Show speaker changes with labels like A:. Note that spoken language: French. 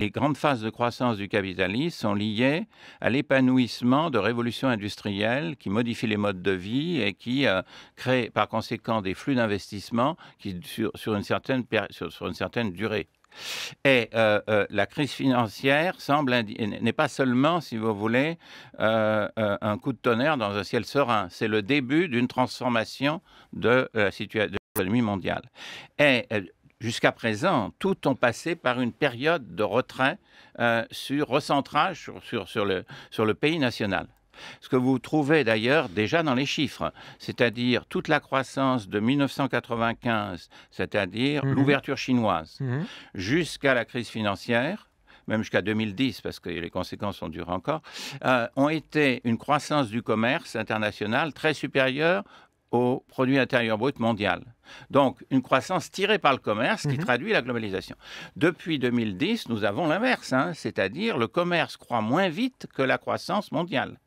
A: les grandes phases de croissance du capitalisme sont liées à l'épanouissement de révolutions industrielles qui modifient les modes de vie et qui euh, créent par conséquent des flux d'investissement sur, sur, une certaine une certaine durée. Et euh, euh, la crise financière semble n'est pas seulement, si vous voulez, un coup de tonnerre dans un ciel serein. C'est le début d'une transformation de situation de l'économie mondiale. Et jusqu'à présent, tout ont passé par une période de retrait euh, sur recentrage sur, le, pays national. Ce que vous trouvez d'ailleurs déjà dans les chiffres, c'est-à-dire toute la croissance de 1995, c'est-à-dire mhm. l'ouverture chinoise, mhm. jusqu'à la crise financière, même jusqu'à 2010, parce que les conséquences sont dures encore, euh, ont été une croissance du commerce international très supérieure au produit intérieur brut mondial. Donc une croissance tirée par le commerce qui mhm. traduit la globalisation. Depuis 2010, nous avons l'inverse, hein, c'est-à-dire le commerce croît moins vite que la croissance mondiale.